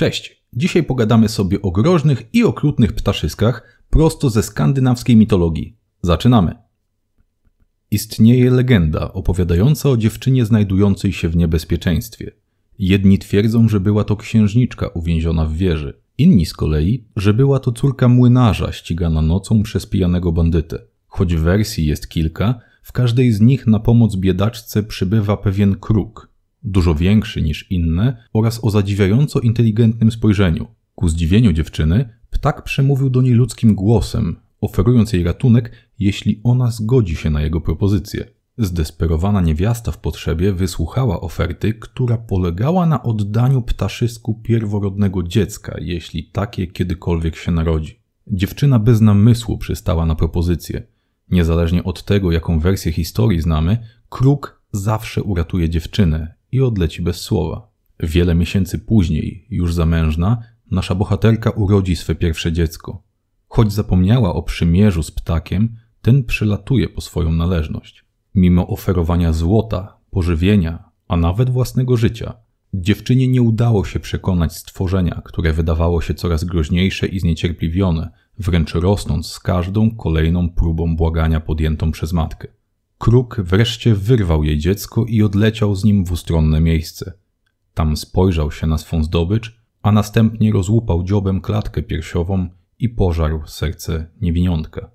Cześć! Dzisiaj pogadamy sobie o groźnych i okrutnych ptaszyskach prosto ze skandynawskiej mitologii. Zaczynamy! Istnieje legenda opowiadająca o dziewczynie znajdującej się w niebezpieczeństwie. Jedni twierdzą, że była to księżniczka uwięziona w wieży, inni z kolei, że była to córka młynarza ścigana nocą przez pijanego bandytę. Choć wersji jest kilka, w każdej z nich na pomoc biedaczce przybywa pewien kruk – dużo większy niż inne oraz o zadziwiająco inteligentnym spojrzeniu. Ku zdziwieniu dziewczyny, ptak przemówił do niej ludzkim głosem, oferując jej ratunek, jeśli ona zgodzi się na jego propozycję. Zdesperowana niewiasta w potrzebie wysłuchała oferty, która polegała na oddaniu ptaszysku pierworodnego dziecka, jeśli takie kiedykolwiek się narodzi. Dziewczyna bez namysłu przystała na propozycję. Niezależnie od tego, jaką wersję historii znamy, kruk zawsze uratuje dziewczynę i odleci bez słowa. Wiele miesięcy później, już zamężna, nasza bohaterka urodzi swe pierwsze dziecko. Choć zapomniała o przymierzu z ptakiem, ten przylatuje po swoją należność. Mimo oferowania złota, pożywienia, a nawet własnego życia, dziewczynie nie udało się przekonać stworzenia, które wydawało się coraz groźniejsze i zniecierpliwione, wręcz rosnąc z każdą kolejną próbą błagania podjętą przez matkę. Kruk wreszcie wyrwał jej dziecko i odleciał z nim w ustronne miejsce. Tam spojrzał się na swą zdobycz, a następnie rozłupał dziobem klatkę piersiową i pożarł serce niewiniątka.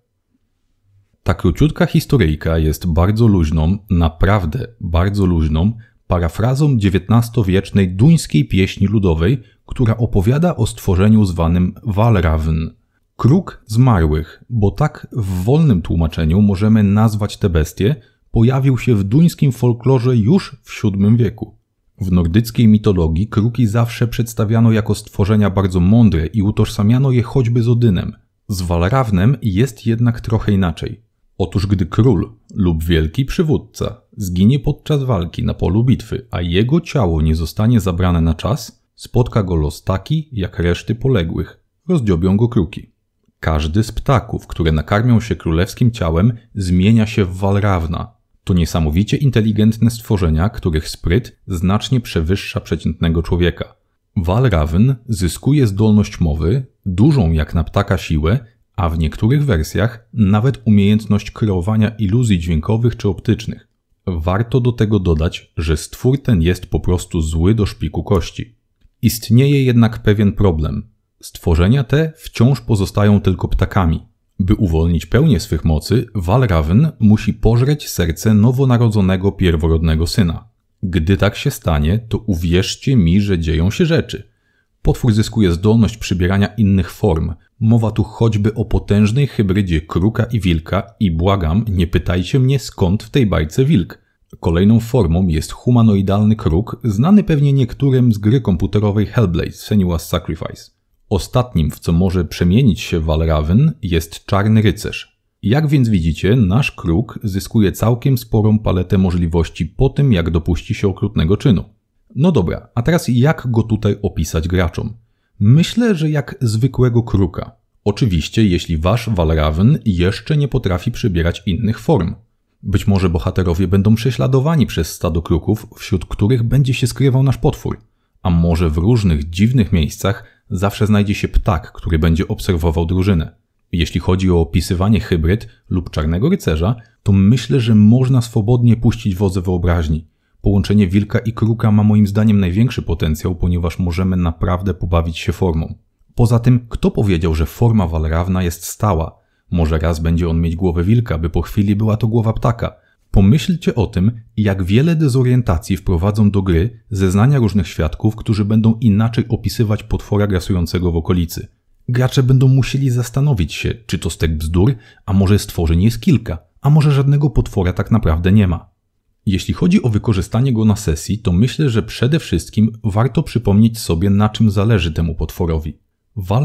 Ta króciutka historyjka jest bardzo luźną, naprawdę bardzo luźną, parafrazą XIX-wiecznej duńskiej pieśni ludowej, która opowiada o stworzeniu zwanym Walrawn – Kruk zmarłych, bo tak w wolnym tłumaczeniu możemy nazwać te bestie, pojawił się w duńskim folklorze już w VII wieku. W nordyckiej mitologii kruki zawsze przedstawiano jako stworzenia bardzo mądre i utożsamiano je choćby z Odynem. Z Walrawnem jest jednak trochę inaczej. Otóż gdy król lub wielki przywódca zginie podczas walki na polu bitwy, a jego ciało nie zostanie zabrane na czas, spotka go los taki jak reszty poległych. Rozdziobią go kruki. Każdy z ptaków, które nakarmią się królewskim ciałem, zmienia się w walrawna. To niesamowicie inteligentne stworzenia, których spryt znacznie przewyższa przeciętnego człowieka. Walrawn zyskuje zdolność mowy, dużą jak na ptaka siłę, a w niektórych wersjach nawet umiejętność kreowania iluzji dźwiękowych czy optycznych. Warto do tego dodać, że stwór ten jest po prostu zły do szpiku kości. Istnieje jednak pewien problem. Stworzenia te wciąż pozostają tylko ptakami. By uwolnić pełnię swych mocy, Valraven musi pożreć serce nowonarodzonego pierworodnego syna. Gdy tak się stanie, to uwierzcie mi, że dzieją się rzeczy. Potwór zyskuje zdolność przybierania innych form. Mowa tu choćby o potężnej hybrydzie kruka i wilka i błagam, nie pytajcie mnie skąd w tej bajce wilk. Kolejną formą jest humanoidalny kruk, znany pewnie niektórym z gry komputerowej Hellblade Senua's Sacrifice. Ostatnim, w co może przemienić się Walraven, jest Czarny Rycerz. Jak więc widzicie, nasz kruk zyskuje całkiem sporą paletę możliwości po tym, jak dopuści się okrutnego czynu. No dobra, a teraz jak go tutaj opisać graczom? Myślę, że jak zwykłego kruka. Oczywiście, jeśli wasz Walraven jeszcze nie potrafi przybierać innych form. Być może bohaterowie będą prześladowani przez stado kruków, wśród których będzie się skrywał nasz potwór. A może w różnych dziwnych miejscach zawsze znajdzie się ptak, który będzie obserwował drużynę. Jeśli chodzi o opisywanie hybryd lub czarnego rycerza, to myślę, że można swobodnie puścić wodze wyobraźni. Połączenie wilka i kruka ma moim zdaniem największy potencjał, ponieważ możemy naprawdę pobawić się formą. Poza tym, kto powiedział, że forma walrawna jest stała? Może raz będzie on mieć głowę wilka, by po chwili była to głowa ptaka – Pomyślcie o tym, jak wiele dezorientacji wprowadzą do gry zeznania różnych świadków, którzy będą inaczej opisywać potwora grasującego w okolicy. Gracze będą musieli zastanowić się, czy to stek bzdur, a może stworzeń jest kilka, a może żadnego potwora tak naprawdę nie ma. Jeśli chodzi o wykorzystanie go na sesji, to myślę, że przede wszystkim warto przypomnieć sobie, na czym zależy temu potworowi.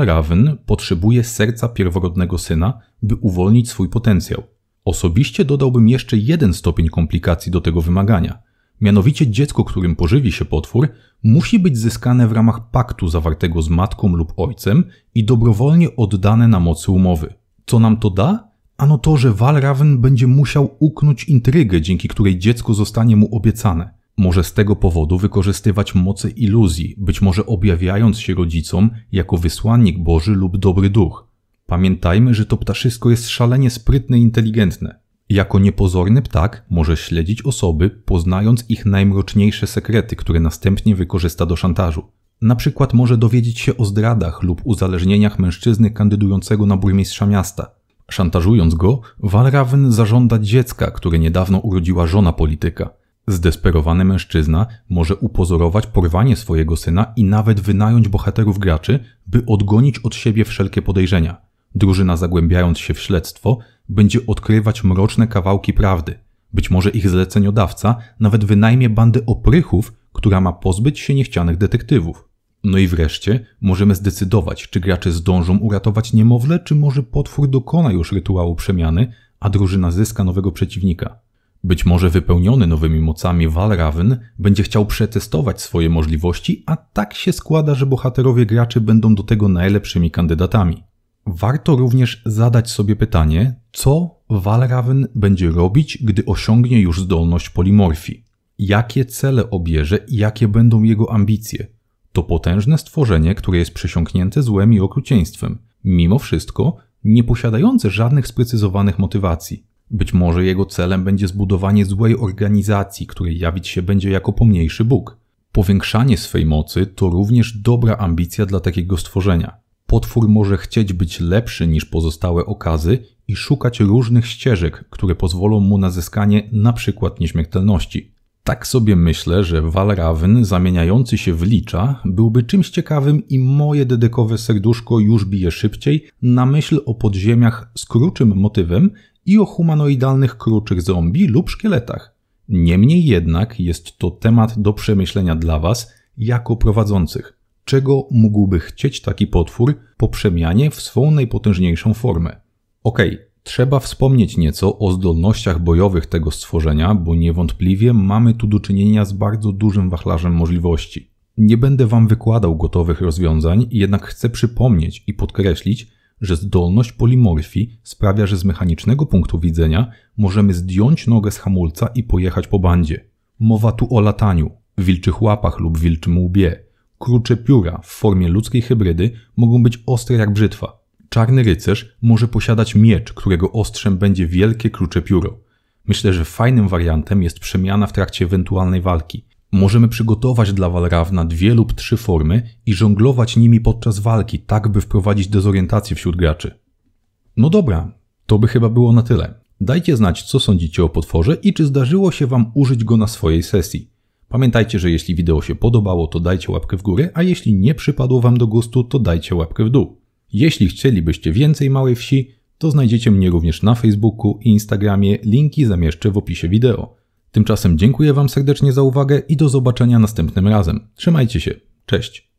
Raven potrzebuje serca pierworodnego syna, by uwolnić swój potencjał. Osobiście dodałbym jeszcze jeden stopień komplikacji do tego wymagania. Mianowicie dziecko, którym pożywi się potwór, musi być zyskane w ramach paktu zawartego z matką lub ojcem i dobrowolnie oddane na mocy umowy. Co nam to da? Ano to, że Valraven będzie musiał uknąć intrygę, dzięki której dziecko zostanie mu obiecane. Może z tego powodu wykorzystywać moce iluzji, być może objawiając się rodzicom jako wysłannik Boży lub dobry duch. Pamiętajmy, że to ptaszysko jest szalenie sprytne i inteligentne. Jako niepozorny ptak może śledzić osoby, poznając ich najmroczniejsze sekrety, które następnie wykorzysta do szantażu. Na przykład może dowiedzieć się o zdradach lub uzależnieniach mężczyzny kandydującego na burmistrza miasta. Szantażując go, Walraven zażąda dziecka, które niedawno urodziła żona polityka. Zdesperowany mężczyzna może upozorować porwanie swojego syna i nawet wynająć bohaterów graczy, by odgonić od siebie wszelkie podejrzenia. Drużyna zagłębiając się w śledztwo, będzie odkrywać mroczne kawałki prawdy. Być może ich zleceniodawca nawet wynajmie bandę oprychów, która ma pozbyć się niechcianych detektywów. No i wreszcie możemy zdecydować, czy gracze zdążą uratować niemowlę, czy może potwór dokona już rytuału przemiany, a drużyna zyska nowego przeciwnika. Być może wypełniony nowymi mocami Valraven będzie chciał przetestować swoje możliwości, a tak się składa, że bohaterowie graczy będą do tego najlepszymi kandydatami. Warto również zadać sobie pytanie, co Walraven będzie robić, gdy osiągnie już zdolność polimorfii. Jakie cele obierze i jakie będą jego ambicje. To potężne stworzenie, które jest przesiąknięte złem i okrucieństwem, mimo wszystko nie posiadające żadnych sprecyzowanych motywacji. Być może jego celem będzie zbudowanie złej organizacji, której jawić się będzie jako pomniejszy Bóg. Powiększanie swej mocy to również dobra ambicja dla takiego stworzenia. Potwór może chcieć być lepszy niż pozostałe okazy i szukać różnych ścieżek, które pozwolą mu na zyskanie np. nieśmiertelności. Tak sobie myślę, że Valraven zamieniający się w licza byłby czymś ciekawym i moje dedekowe serduszko już bije szybciej na myśl o podziemiach z kruczym motywem i o humanoidalnych kruczych zombie lub szkieletach. Niemniej jednak jest to temat do przemyślenia dla Was jako prowadzących czego mógłby chcieć taki potwór po przemianie w swą najpotężniejszą formę. Okej, okay, trzeba wspomnieć nieco o zdolnościach bojowych tego stworzenia, bo niewątpliwie mamy tu do czynienia z bardzo dużym wachlarzem możliwości. Nie będę Wam wykładał gotowych rozwiązań, jednak chcę przypomnieć i podkreślić, że zdolność polimorfii sprawia, że z mechanicznego punktu widzenia możemy zdjąć nogę z hamulca i pojechać po bandzie. Mowa tu o lataniu, wilczych łapach lub wilczym łbie, Krucze pióra w formie ludzkiej hybrydy mogą być ostre jak brzytwa. Czarny rycerz może posiadać miecz, którego ostrzem będzie wielkie krucze pióro. Myślę, że fajnym wariantem jest przemiana w trakcie ewentualnej walki. Możemy przygotować dla Walrawna dwie lub trzy formy i żonglować nimi podczas walki, tak by wprowadzić dezorientację wśród graczy. No dobra, to by chyba było na tyle. Dajcie znać, co sądzicie o potworze i czy zdarzyło się Wam użyć go na swojej sesji. Pamiętajcie, że jeśli wideo się podobało, to dajcie łapkę w górę, a jeśli nie przypadło Wam do gustu, to dajcie łapkę w dół. Jeśli chcielibyście więcej Małej Wsi, to znajdziecie mnie również na Facebooku i Instagramie, linki zamieszczę w opisie wideo. Tymczasem dziękuję Wam serdecznie za uwagę i do zobaczenia następnym razem. Trzymajcie się, cześć!